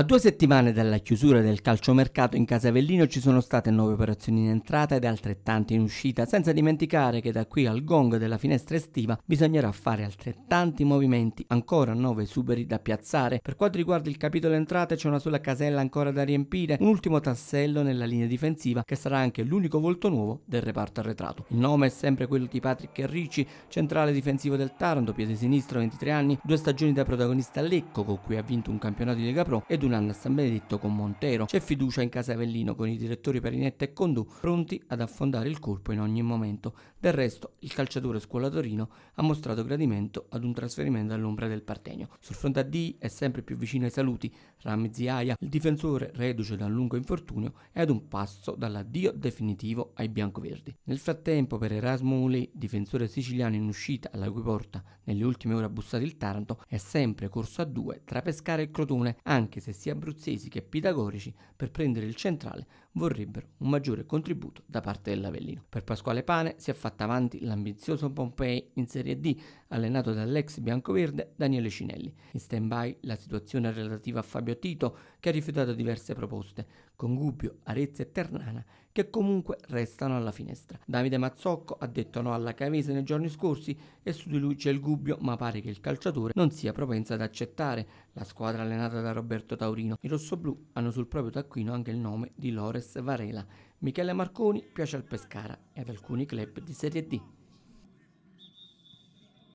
A due settimane dalla chiusura del calciomercato in Casavellino ci sono state nove operazioni in entrata ed altrettante in uscita, senza dimenticare che da qui al gong della finestra estiva bisognerà fare altrettanti movimenti, ancora nove superi da piazzare. Per quanto riguarda il capitolo entrate c'è una sola casella ancora da riempire, un ultimo tassello nella linea difensiva che sarà anche l'unico volto nuovo del reparto arretrato. Il nome è sempre quello di Patrick Ricci, centrale difensivo del Taranto, piede sinistro, 23 anni, due stagioni da protagonista a Lecco con cui ha vinto un campionato di Lega Pro ed un Giuliano ha sempre detto con Montero. C'è fiducia in Casavellino con i direttori Perinetta e Condù pronti ad affondare il colpo in ogni momento. Del resto, il calciatore scuola Torino ha mostrato gradimento ad un trasferimento all'ombra del Partenio. Sul fronte a D è sempre più vicino ai saluti. Ramzi Aia, il difensore reduce da un lungo infortunio, è ad un passo dall'addio definitivo ai biancoverdi. Nel frattempo, per Erasmo Ule, difensore siciliano in uscita alla cui porta nelle ultime ore ha bussato il Taranto, è sempre corso a due tra Pescara e Crotone, anche se sia abruzzesi che pitagorici per prendere il centrale vorrebbero un maggiore contributo da parte dell'Avellino. Per Pasquale Pane si è fatta avanti l'ambizioso Pompei in Serie D, allenato dall'ex biancoverde Daniele Cinelli. In stand-by la situazione relativa a Fabio Tito, che ha rifiutato diverse proposte, con Gubbio, Arezzo e Ternana, che comunque restano alla finestra. Davide Mazzocco ha detto no alla Cavese nei giorni scorsi e su di lui c'è il Gubbio, ma pare che il calciatore non sia propenso ad accettare la squadra allenata da Roberto Taurino. I rossoblù hanno sul proprio taccuino anche il nome di Lore Lopez Varela. Michele Marconi piace al Pescara e ad alcuni club di Serie D.